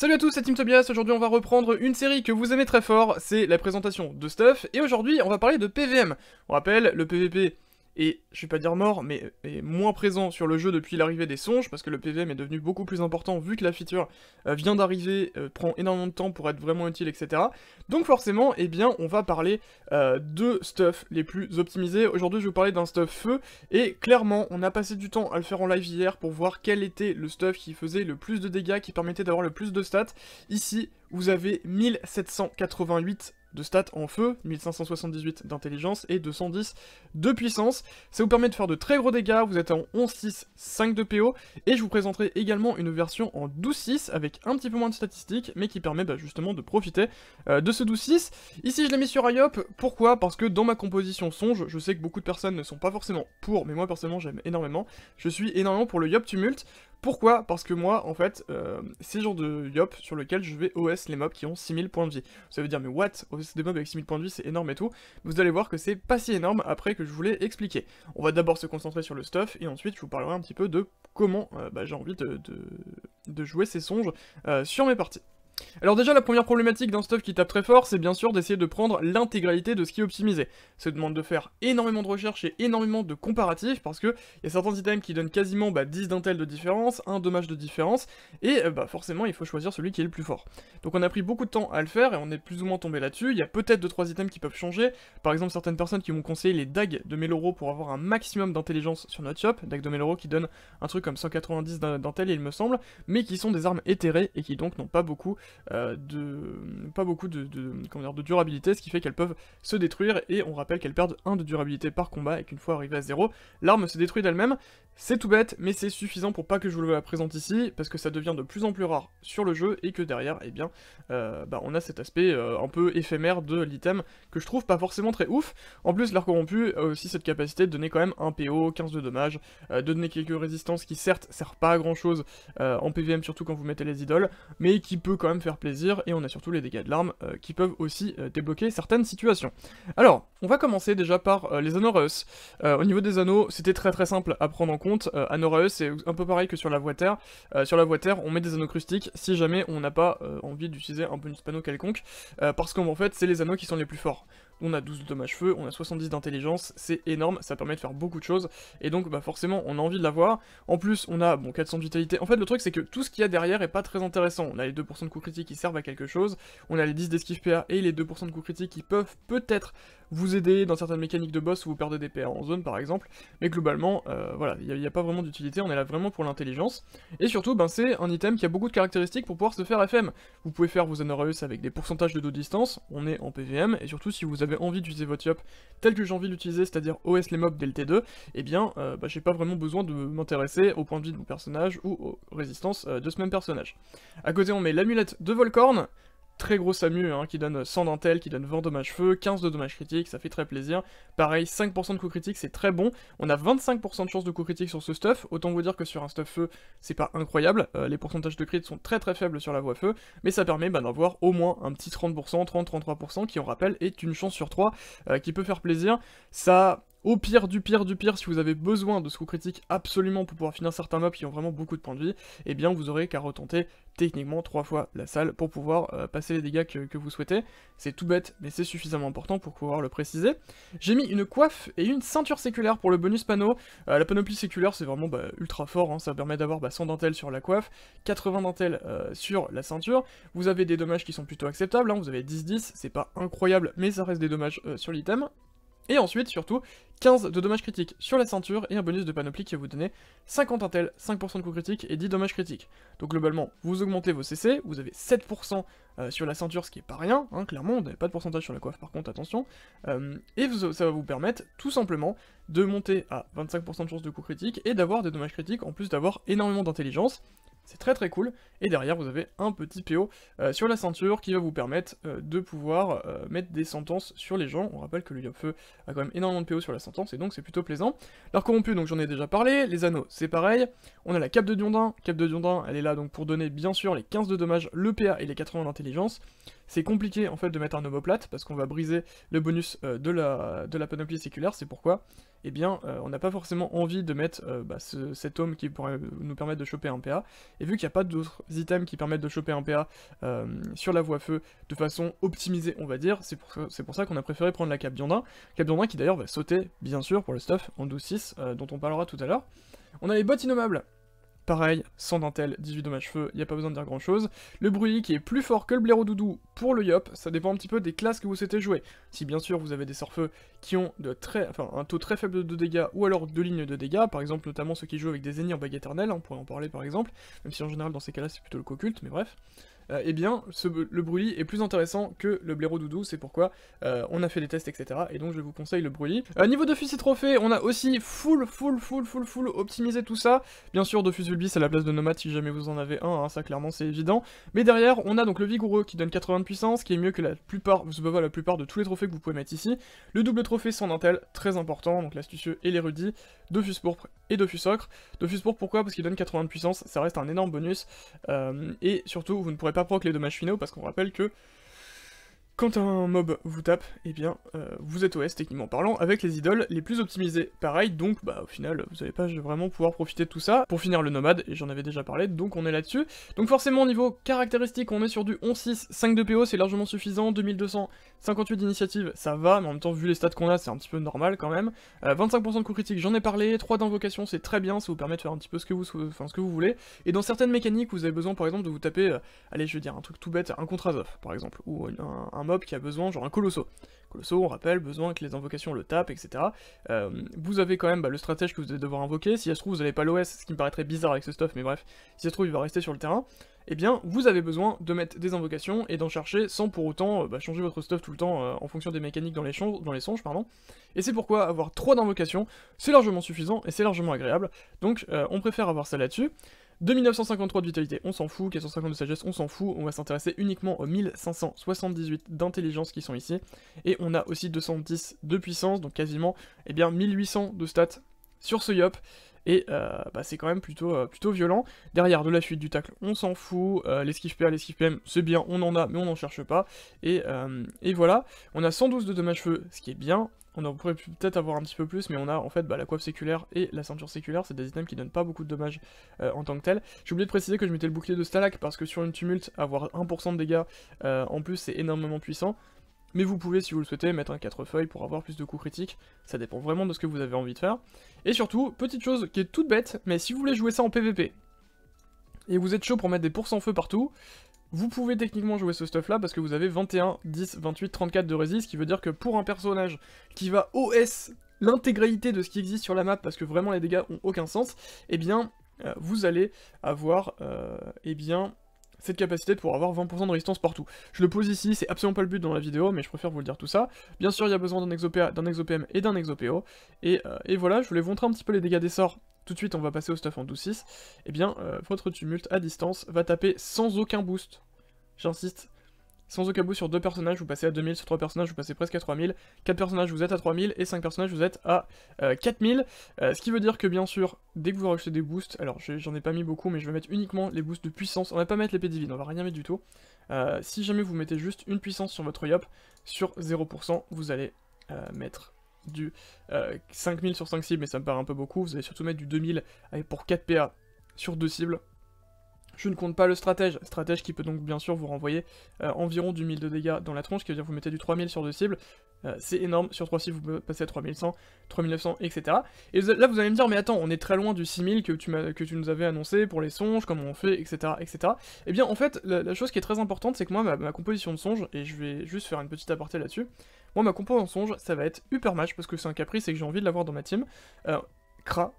Salut à tous, c'est Team Tobias, aujourd'hui on va reprendre une série que vous aimez très fort, c'est la présentation de Stuff, et aujourd'hui on va parler de PVM. On rappelle, le PVP et je vais pas dire mort, mais moins présent sur le jeu depuis l'arrivée des songes, parce que le PVM est devenu beaucoup plus important vu que la feature euh, vient d'arriver, euh, prend énormément de temps pour être vraiment utile, etc. Donc forcément, eh bien, on va parler euh, de stuff les plus optimisés. Aujourd'hui, je vais vous parler d'un stuff feu, et clairement, on a passé du temps à le faire en live hier pour voir quel était le stuff qui faisait le plus de dégâts, qui permettait d'avoir le plus de stats. Ici, vous avez 1788 de stats en feu, 1578 d'intelligence et 210 de puissance. Ça vous permet de faire de très gros dégâts, vous êtes en 11-6, 5 de PO, et je vous présenterai également une version en 12-6 avec un petit peu moins de statistiques, mais qui permet bah, justement de profiter euh, de ce 12-6. Ici je l'ai mis sur IOP, pourquoi Parce que dans ma composition songe, je sais que beaucoup de personnes ne sont pas forcément pour, mais moi personnellement j'aime énormément, je suis énormément pour le Yop tumulte. Pourquoi Parce que moi, en fait, euh, c'est le genre de yop sur lequel je vais OS les mobs qui ont 6000 points de vie. Vous allez dire, mais what OS des mobs avec 6000 points de vie, c'est énorme et tout. vous allez voir que c'est pas si énorme après que je vous l'ai expliqué. On va d'abord se concentrer sur le stuff, et ensuite je vous parlerai un petit peu de comment euh, bah, j'ai envie de, jouer ces songes euh, sur mes parties. Alors déjà, la première problématique d'un stuff qui tape très fort, c'est bien sûr d'essayer de prendre l'intégralité de ce qui est optimisé. Ça demande de faire énormément de recherches et énormément de comparatifs, parce que il y a certains items qui donnent quasiment 10 bah, d'intel de différence, 1 dommage de différence, et euh, bah, forcément, il faut choisir celui qui est le plus fort. Donc on a pris beaucoup de temps à le faire, et on est plus ou moins tombé là-dessus. Il y a peut-être 2-3 items qui peuvent changer, par exemple certaines personnes qui m'ont conseillé les dagues de Meloro pour avoir un maximum d'intelligence sur notre shop, dagues de Meloro qui donnent un truc comme 190 d'intel il me semble, mais qui sont des armes éthérées et qui donc n'ont pas beaucoup euh, de euh, pas beaucoup de, dire, de durabilité, ce qui fait qu'elles peuvent se détruire, et on rappelle qu'elles perdent 1 de durabilité par combat, et qu'une fois arrivées à 0, l'arme se détruit d'elle-même, c'est tout bête, mais c'est suffisant pour pas que je vous la présente ici, parce que ça devient de plus en plus rare sur le jeu, et que derrière, eh bien, euh, bah, on a cet aspect euh, un peu éphémère de l'item, que je trouve pas forcément très ouf. En plus, l'art corrompu a aussi cette capacité de donner quand même un PO, 15 de dommage, euh, de donner quelques résistances qui certes servent pas à grand chose en PVM, surtout quand vous mettez les idoles, mais qui peut quand même faire plaisir, et on a surtout les dégâts de l'arme qui peuvent aussi débloquer certaines situations. Alors, on va commencer déjà par les Anneaux au niveau des anneaux, c'était très très simple à prendre en compte, contre, euh, c'est un peu pareil que sur la voie terre. Euh, sur la voie terre, on met des anneaux crustiques si jamais on n'a pas euh, envie d'utiliser un bonus panneau quelconque, parce qu'en fait, c'est les anneaux qui sont les plus forts on a 12 de dommage feu, on a 70 d'intelligence, c'est énorme, ça permet de faire beaucoup de choses, et donc bah forcément on a envie de l'avoir. En plus on a bon 400 de vitalité, en fait le truc c'est que tout ce qu'il y a derrière est pas très intéressant, on a les 2% de coups critiques qui servent à quelque chose, on a les 10 d'esquive PA et les 2% de coups critiques qui peuvent peut-être vous aider dans certaines mécaniques de boss où vous perdez des PA en zone par exemple, mais globalement euh, voilà, il n'y a, pas vraiment d'utilité, on est là vraiment pour l'intelligence, et surtout ben c'est un item qui a beaucoup de caractéristiques pour pouvoir se faire FM. Vous pouvez faire vos anoreus avec des pourcentages de dos distance, on est en PVM, et surtout si vous avez envie d'utiliser votre tel que j'ai envie d'utiliser, c'est-à-dire OS les mobs dès T2, eh bien, euh, bah, j'ai pas vraiment besoin de m'intéresser au point de vie de mon personnage ou aux résistances euh, de ce même personnage. À côté, on met l'amulette de Volcorn, très gros SAMU, hein, qui donne 100 dentelles, qui donne 20 dommages feu, 15 de dommages critiques, ça fait très plaisir. Pareil, 5% de coup critique, c'est très bon. On a 25% de chance de coup critique sur ce stuff, autant vous dire que sur un stuff feu, c'est pas incroyable. Euh, les pourcentages de crit sont très très faibles sur la voie feu, mais ça permet bah, d'avoir au moins un petit 30%, 30-33%, qui on rappelle est une chance sur 3, euh, qui peut faire plaisir. Ça au pire du pire du pire, si vous avez besoin de ce coup critique absolument pour pouvoir finir certains mobs qui ont vraiment beaucoup de points de vie, eh bien vous aurez qu'à retenter techniquement trois fois la salle pour pouvoir euh, passer les dégâts que, vous souhaitez. C'est tout bête, mais c'est suffisamment important pour pouvoir le préciser. J'ai mis une coiffe et une ceinture séculaire pour le bonus panneau. Euh, la panoplie séculaire, c'est vraiment bah, ultra fort, hein. ça permet d'avoir 100 bah, dentelles sur la coiffe, 80 dentelles euh, sur la ceinture. Vous avez des dommages qui sont plutôt acceptables, hein. vous avez 10-10, c'est pas incroyable, mais ça reste des dommages sur l'item. Et ensuite, surtout, 15 de dommages critiques sur la ceinture et un bonus de panoplie qui va vous donner 50 intel, 5% de coups critiques et 10 dommages critiques. Donc globalement, vous augmentez vos CC, vous avez 7% euh, sur la ceinture, ce qui est pas rien, hein, clairement, on n'avait pas de pourcentage sur la coiffe par contre, attention. Euh, et ça va vous permettre tout simplement de monter à 25% de chance de coups critiques et d'avoir des dommages critiques en plus d'avoir énormément d'intelligence. C'est très très cool. Et derrière, vous avez un petit PO euh, sur la ceinture qui va vous permettre euh, de pouvoir euh, mettre des sentences sur les gens. On rappelle que le feu a quand même énormément de PO sur la sentence, et donc c'est plutôt plaisant. L'art corrompu, donc j'en ai déjà parlé. Les anneaux, c'est pareil. On a la cape de Diondin. Cape de Diondin, elle est là donc pour donner, bien sûr, les 15 de dommages, le PA et les 80 d'intelligence. C'est compliqué en fait de mettre un omoplate parce qu'on va briser le bonus euh, de, la, de la panoplie séculaire, c'est pourquoi eh bien, euh, on n'a pas forcément envie de mettre euh, bah, cet homme qui pourrait nous permettre de choper un PA, et vu qu'il n'y a pas d'autres items qui permettent de choper un PA sur la voie feu de façon optimisée, on va dire, c'est pour, pour, ça qu'on a préféré prendre la cape Biondin, cape Biondin qui d'ailleurs va sauter, bien sûr, pour le stuff en 12-6, dont on parlera tout à l'heure. On a les bottes innommables Pareil, sans dentelle, 18 dommages feu, il a pas besoin de dire grand chose. Le bruit qui est plus fort que le blaireau doudou pour le yop, ça dépend un petit peu des classes que vous souhaitez jouer. Si bien sûr vous avez des surfeux qui ont de très, un taux très faible de dégâts ou alors deux lignes de dégâts, par exemple notamment ceux qui jouent avec des ennemis en bague éternelle, on pourrait en parler par exemple, même si en général dans ces cas-là c'est plutôt le co-culte, mais bref. Euh, eh bien, le brûlis est plus intéressant que le blaireau doudou, c'est pourquoi euh, on a fait des tests, etc. Et donc, je vous conseille le brûlis. Euh, niveau Dofus et trophée, on a aussi full, full, full, full, full optimisé tout ça. Bien sûr, Dofus Vulbis à la place de Nomad si jamais vous en avez un, hein, ça clairement c'est évident. Mais derrière, on a donc le vigoureux qui donne 80 de puissance, qui est mieux que la plupart, vous bah, la plupart de tous les trophées que vous pouvez mettre ici. Le double trophée sans dentelle, très important, donc l'astucieux et l'érudit. Dofus pourpre et Dofus ocre. Dofus pourpre pourquoi Parce qu'il donne 80 de puissance, ça reste un énorme bonus. et surtout, vous ne pourrez pas pas que les dommages finaux parce qu'on rappelle que quand un mob vous tape, eh bien, euh, vous êtes OS techniquement parlant, avec les idoles les plus optimisées. Pareil, donc, bah, au final, vous n'allez pas vraiment pouvoir profiter de tout ça. Pour finir, le nomade, et j'en avais déjà parlé, donc on est là-dessus. Donc forcément, au niveau caractéristique, on est sur du 11-6, 5 de PO, c'est largement suffisant, 2258 d'initiative, ça va, mais en même temps, vu les stats qu'on a, c'est un petit peu normal quand même. 25% euh, de coup critiques, j'en ai parlé, 3 d'invocation, c'est très bien, ça vous permet de faire un petit peu ce que vous, enfin, ce que vous voulez. Et dans certaines mécaniques, vous avez besoin, par exemple, de vous taper, euh, allez, je vais dire un truc tout bête, un contre par exemple, ou un mob qui a besoin, genre un colosso. Colosso, on rappelle, besoin que les invocations le tapent, etc. Euh, vous avez quand même bah, le stratège que vous allez devoir invoquer, si ça se trouve vous n'avez pas l'OS, ce qui me paraîtrait bizarre avec ce stuff, mais bref, si ça se trouve il va rester sur le terrain, et eh bien vous avez besoin de mettre des invocations et d'en chercher sans pour autant euh, bah, changer votre stuff tout le temps euh, en fonction des mécaniques dans les, dans les songes. Pardon. Et c'est pourquoi avoir 3 d'invocations, c'est largement suffisant et c'est largement agréable, donc on préfère avoir ça là-dessus. 2953 de vitalité, on s'en fout, 450 de sagesse, on s'en fout, on va s'intéresser uniquement aux 1578 d'intelligence qui sont ici, et on a aussi 210 de puissance, donc quasiment eh bien, 1800 de stats sur ce Yop, et euh, bah, c'est quand même plutôt, euh, plutôt violent. Derrière, de la fuite, du tacle, on s'en fout, euh, l'esquive les l'esquive PM, c'est bien, on en a, mais on n'en cherche pas, et, euh, et voilà, on a 112 de dommages feu, ce qui est bien, on en pourrait peut-être avoir un petit peu plus, mais on a en fait bah, la coiffe séculaire et la ceinture séculaire, c'est des items qui donnent pas beaucoup de dommages euh, en tant que tel. J'ai oublié de préciser que je mettais le bouclier de stalak, parce que sur une tumulte, avoir 1% de dégâts euh, en plus, c'est énormément puissant. Mais vous pouvez, si vous le souhaitez, mettre un 4 feuilles pour avoir plus de coups critiques, ça dépend vraiment de ce que vous avez envie de faire. Et surtout, petite chose qui est toute bête, mais si vous voulez jouer ça en PvP, et vous êtes chaud pour mettre des pourcents feu partout, vous pouvez techniquement jouer ce stuff là parce que vous avez 21, 10, 28, 34 de résistance, ce qui veut dire que pour un personnage qui va OS l'intégralité de ce qui existe sur la map parce que vraiment les dégâts ont aucun sens, eh bien euh, vous allez avoir euh, eh bien, cette capacité pour avoir 20% de résistance partout. Je le pose ici, c'est absolument pas le but dans la vidéo, mais je préfère vous le dire tout ça. Bien sûr, il y a besoin d'un exopm et d'un exopéo, et, euh, et voilà, je voulais vous montrer un petit peu les dégâts des sorts tout de suite on va passer au stuff en 12-6, eh bien euh, votre tumulte à distance va taper sans aucun boost. J'insiste, sans aucun boost sur deux personnages, vous passez à 2000, sur trois personnages, vous passez presque à 3000, quatre personnages, vous êtes à 3000, et 5 personnages, vous êtes à 4000, euh, euh, ce qui veut dire que bien sûr, dès que vous rajoutez des boosts, alors j'en ai pas mis beaucoup, mais je vais mettre uniquement les boosts de puissance, on va pas mettre l'épée divine, on va rien mettre du tout, si jamais vous mettez juste une puissance sur votre Yop, sur 0%, vous allez mettre du 5000 euh, sur 5 cibles, mais ça me paraît un peu beaucoup. Vous allez surtout mettre du 2000 pour 4 PA sur 2 cibles. Je ne compte pas le stratège, stratège qui peut donc bien sûr vous renvoyer euh, environ du 1000 de dégâts dans la tronche, qui veut dire vous mettez du 3000 sur deux cibles, euh, c'est énorme, sur 3 cibles vous passez à 3100, 3900, etc. Et là vous allez me dire, mais attends, on est très loin du 6000 que tu, que tu nous avais annoncé pour les songes, comment on fait, etc. etc. Et eh bien en fait, la, chose qui est très importante, c'est que moi, ma, composition de songes et je vais juste faire une petite aparté là-dessus, moi, ma compo en songe, ça va être Upermage, parce que c'est un caprice et que j'ai envie de l'avoir dans ma team. Euh, Kra,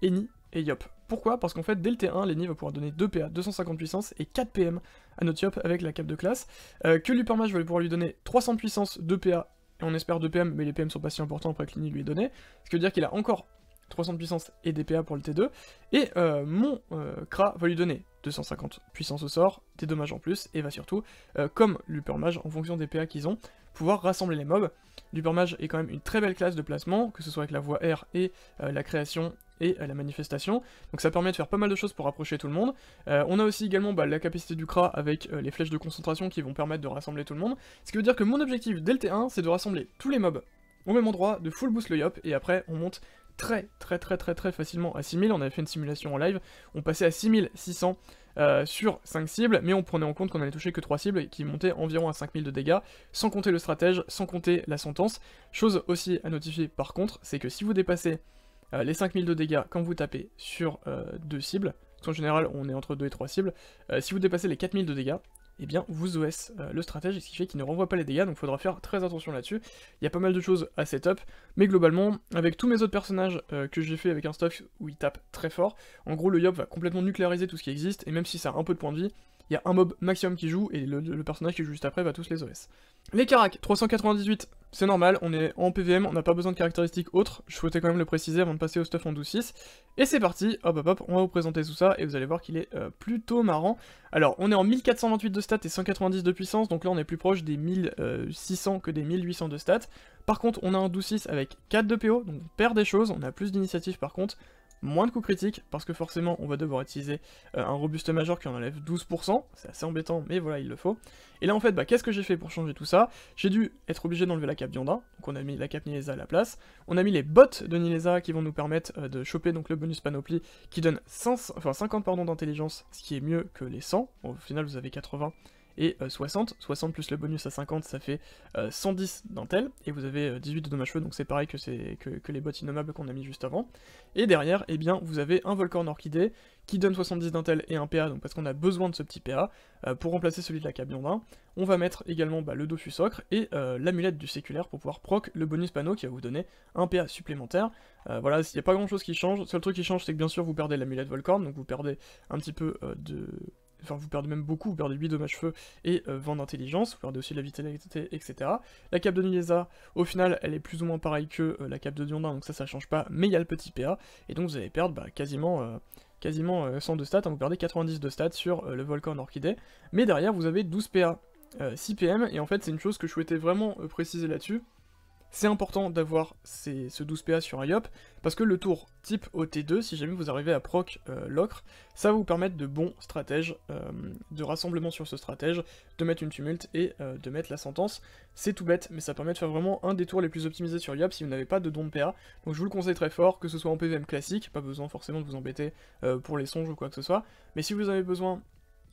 Eni et Yop. Pourquoi Parce qu'en fait, dès le T1, l'Eni va pouvoir donner 2 PA, 250 puissance et 4 PM à notre Yop avec la cape de classe. Euh, que l'Upermage va pouvoir lui donner 300 puissance, 2 PA, et on espère 2 PM, mais les PM sont pas si importants après que l'Eni lui ait donné. Ce qui veut dire qu'il a encore 300 puissance et des PA pour le T2. Et euh, mon euh, Kra va lui donner 250 puissance au sort, des dommages en plus, et va surtout, comme l'Upermage, en fonction des PA qu'ils ont, pouvoir rassembler les mobs. Dupermage est quand même une très belle classe de placement, que ce soit avec la voie R et euh, la création et euh, la manifestation. Donc ça permet de faire pas mal de choses pour rapprocher tout le monde. Euh, on a aussi également bah, la capacité du Kra avec les flèches de concentration qui vont permettre de rassembler tout le monde. Ce qui veut dire que mon objectif dès le T1, c'est de rassembler tous les mobs au même endroit, de full boost le yop, et après on monte très très très très très facilement à 6000. On avait fait une simulation en live, on passait à 6600 euh, sur 5 cibles, mais on prenait en compte qu'on allait toucher que 3 cibles qui montaient environ à 5000 de dégâts, sans compter le stratège, sans compter la sentence. Chose aussi à notifier par contre, c'est que si vous dépassez euh, les 5000 de dégâts quand vous tapez sur 2 euh, cibles, parce qu'en général on est entre 2 et 3 cibles, si vous dépassez les 4000 de dégâts, et eh bien, vous OS euh, le stratège, ce qui fait qu'il ne renvoie pas les dégâts, donc il faudra faire très attention là-dessus. Il y a pas mal de choses à setup, mais globalement, avec tous mes autres personnages euh, que j'ai fait avec un stuff où il tape très fort, en gros, le Yop va complètement nucléariser tout ce qui existe, et même si ça a un peu de points de vie, il y a un mob maximum qui joue, et le, personnage qui joue juste après va tous les OS. Les caracs, 398, c'est normal, on est en PVM, on n'a pas besoin de caractéristiques autres, je souhaitais quand même le préciser avant de passer au stuff en 12-6. Et c'est parti, hop hop hop, on va vous présenter tout ça, et vous allez voir qu'il est euh, plutôt marrant. Alors, on est en 1428 de stats et 190 de puissance, donc là on est plus proche des 1600 que des 1800 de stats. Par contre, on a un 12-6 avec 4 de PO, donc on perd des choses, on a plus d'initiative par contre, moins de coups critiques, parce que forcément on va devoir utiliser euh, un robuste majeur qui en enlève 12%, c'est assez embêtant, mais voilà, il le faut. Et là en fait, bah, qu'est-ce que j'ai fait pour changer tout ça J'ai dû être obligé d'enlever la cape Yonda, donc on a mis la cape Nileza à la place, on a mis les bottes de Nileza qui vont nous permettre euh, de choper donc le bonus panoplie qui donne enfin, 50 d'intelligence, ce qui est mieux que les 100, au final vous avez 80, et 60. Euh, 60 plus le bonus à 50, ça fait 110 euh, dentelles, et vous avez 18 euh, de dommages feu, donc c'est pareil que, que, les bottes innommables qu'on a mis juste avant. Et derrière, eh bien, vous avez un volcan Orchidée, qui donne 70 dentelles et un PA, donc parce qu'on a besoin de ce petit PA, pour remplacer celui de la d'un, On va mettre également bah, le dos Ocre et l'amulette du séculaire pour pouvoir proc le bonus panneau qui va vous donner un PA supplémentaire. voilà, il n'y a pas grand chose qui change. Le seul truc qui change, c'est que bien sûr vous perdez l'amulette Volcorn, donc vous perdez un petit peu de enfin vous perdez même beaucoup, vous perdez 8 dommages feu et euh, vent d'intelligence, vous perdez aussi de la vitalité, etc. La cape de Nilesa, au final, elle est plus ou moins pareille que euh, la cape de Diondin, donc ça, ça change pas, mais il y a le petit PA, et donc vous allez perdre bah, quasiment... Euh, quasiment 100 de stats, hein, vous perdez 90 de stats sur le volcan orchidée, mais derrière vous avez 12 PA, 6 PM, et en fait c'est une chose que je souhaitais vraiment préciser là-dessus, c'est important d'avoir ce 12PA sur IOP, parce que le tour type OT2, si jamais vous arrivez à proc euh, l'ocre, ça va vous permettre de bons stratèges, euh, de rassemblement sur ce stratège, de mettre une tumulte et euh, de mettre la sentence. C'est tout bête, mais ça permet de faire vraiment un des tours les plus optimisés sur IOP si vous n'avez pas de don de PA. Donc je vous le conseille très fort, que ce soit en PVM classique, pas besoin forcément de vous embêter pour les songes ou quoi que ce soit, mais si vous avez besoin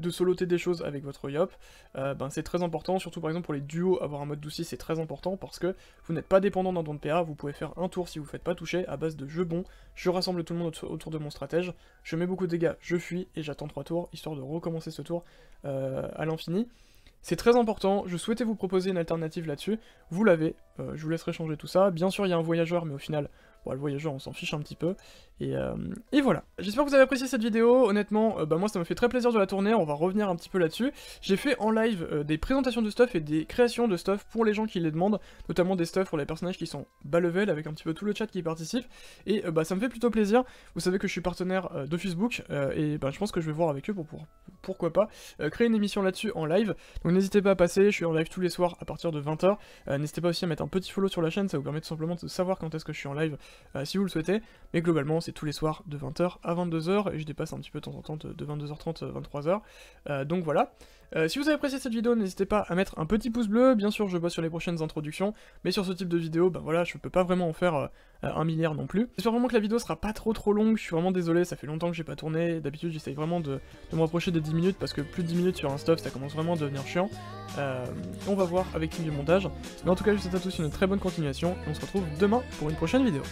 de soloter des choses avec votre yop, euh, ben c'est très important, surtout par exemple pour les duos, avoir un mode douci c'est très important parce que vous n'êtes pas dépendant d'un don de PA, vous pouvez faire un tour si vous ne faites pas toucher à base de jeu bon, je rassemble tout le monde autour de mon stratège, je mets beaucoup de dégâts, je fuis et j'attends 3 tours, histoire de recommencer ce tour euh, à l'infini. C'est très important, je souhaitais vous proposer une alternative là-dessus, vous l'avez, euh, je vous laisserai changer tout ça. Bien sûr, il y a un voyageur, mais au final, le voyageur, on s'en fiche un petit peu. Euh, et, voilà. J'espère que vous avez apprécié cette vidéo. Honnêtement, euh, bah, moi, ça me fait très plaisir de la tourner. On va revenir un petit peu là-dessus. J'ai fait en live euh, des présentations de stuff et des créations de stuff pour les gens qui les demandent, notamment des stuff pour les personnages qui sont bas level, avec un petit peu tout le chat qui participe. Et bah, ça me fait plutôt plaisir. Vous savez que je suis partenaire de Facebook et bah, je pense que je vais voir avec eux pour, pourquoi pas créer une émission là-dessus en live. Donc n'hésitez pas à passer. Je suis en live tous les soirs à partir de 20h. n'hésitez pas aussi à mettre un petit follow sur la chaîne. Ça vous permet tout simplement de savoir quand est-ce que je suis en live euh, si vous le souhaitez. Mais globalement, c'est tous les soirs de 20h à 22h, et je dépasse un petit peu de temps en temps de, de 22h30 à 23h. donc voilà. Euh, si vous avez apprécié cette vidéo, n'hésitez pas à mettre un petit pouce bleu, bien sûr je bosse sur les prochaines introductions, mais sur ce type de vidéo, ben voilà, je peux pas vraiment en faire euh, un milliard non plus. J'espère vraiment que la vidéo sera pas trop trop longue, je suis vraiment désolé, ça fait longtemps que j'ai pas tourné, d'habitude j'essaye vraiment de, de, me rapprocher des 10 minutes, parce que plus de 10 minutes sur un stuff, ça commence vraiment à devenir chiant. Euh, on va voir avec qui du montage, mais en tout cas je vous souhaite à tous une très bonne continuation, et on se retrouve demain pour une prochaine vidéo.